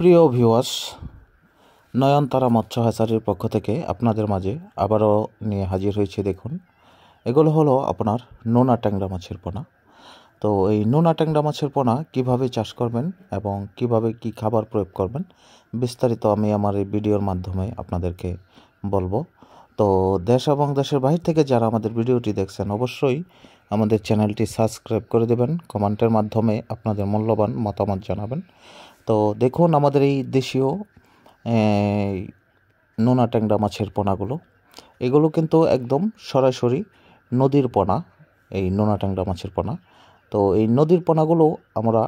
প্রিয় ভিউয়ার্স নয়নতারা মৎস্য হাসারির পক্ষ থেকে আপনাদের মাঝে আবারও নিয়ে হাজির হয়েছে দেখুন এগুলো হলো আপনার নোনা ট্যাংরা মাছের পোনা তো এই নোনা ট্যাংরা মাছের পোনা কিভাবে চাষ করবেন এবং কিভাবে কি খাবার প্রয়োগ করবেন বিস্তারিত আমি আমার এই ভিডিওর মাধ্যমে আপনাদেরকে বলবো তো দেশ এবং দেশের বাহির থেকে যারা আমাদের ভিডিওটি দেখছেন অবশ্যই আমাদের চ্যানেলটি সাবস্ক্রাইব করে দেবেন কমেন্টের মাধ্যমে আপনাদের মূল্যবান মতামত জানাবেন তো দেখুন আমাদের এই দেশীয় নোনা ট্যাংরা মাছের পোনাগুলো এগুলো কিন্তু একদম সরাসরি নদীর পোনা এই নোনা ট্যাংরা মাছের পোনা তো এই নদীর পোনাগুলো আমরা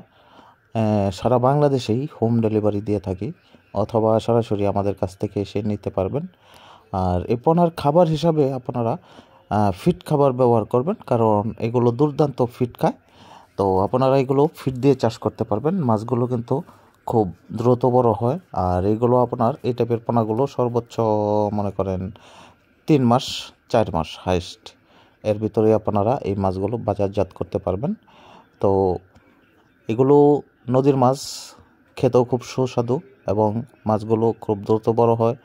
সারা বাংলাদেশেই হোম ডেলিভারি দিয়ে থাকি অথবা সরাসরি আমাদের কাছ থেকে এসে নিতে পারবেন আর এ পোনার খাবার হিসাবে আপনারা ফিট খাবার ব্যবহার করবেন কারণ এগুলো দুর্দান্ত ফিট খায় তো আপনারা এগুলো ফিট দিয়ে চাষ করতে পারবেন মাছগুলো কিন্তু খুব দ্রুত বড় হয় আর এগুলো আপনার এই টাইপের পোনাগুলো সর্বোচ্চ মনে করেন তিন মাস চার মাস হাইস্ট এর ভিতরে আপনারা এই মাছগুলো বাজারজাত করতে পারবেন তো এগুলো নদীর মাছ খেতেও খুব সুস্বাদু এবং মাছগুলো খুব দ্রুত বড় হয়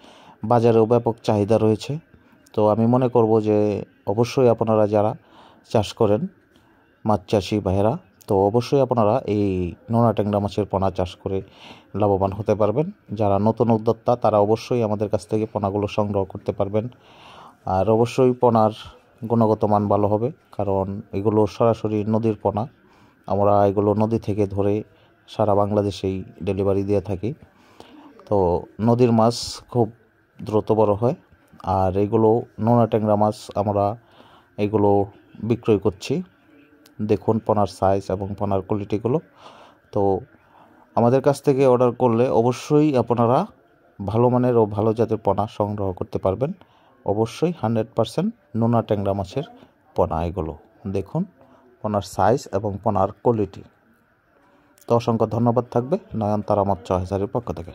বাজারেও ব্যাপক চাহিদা রয়েছে তো আমি মনে করব যে অবশ্যই আপনারা যারা চাষ করেন মাছ চাষি ভাইয়েরা তো অবশ্যই আপনারা এই নোনা ট্যাংরা মাছের পোনা চাষ করে লাভবান হতে পারবেন যারা নতুন উদ্যোক্তা তারা অবশ্যই আমাদের কাছ থেকে পোনাগুলো সংগ্রহ করতে পারবেন আর অবশ্যই পোনার গুণগত মান ভালো হবে কারণ এগুলো সরাসরি নদীর পোনা আমরা এগুলো নদী থেকে ধরে সারা বাংলাদেশেই ডেলিভারি দিয়ে থাকি তো নদীর মাছ খুব দ্রুত বড় হয় আর এগুলো নোনা ট্যাংরা মাছ আমরা এগুলো বিক্রয় করছি দেখুন পনার সাইজ এবং পনার কোয়ালিটিগুলো তো আমাদের কাছ থেকে অর্ডার করলে অবশ্যই আপনারা ভালো মানের ও ভালো জাতের পনা সংগ্রহ করতে পারবেন অবশ্যই হান্ড্রেড পারসেন্ট নোনা ট্যাংরা মাছের পনা এগুলো দেখুন পনার সাইজ এবং পনার কোয়ালিটি তো অসংখ্য ধন্যবাদ থাকবে নয়ন তারা মৎস্য হাজারের পক্ষ থেকে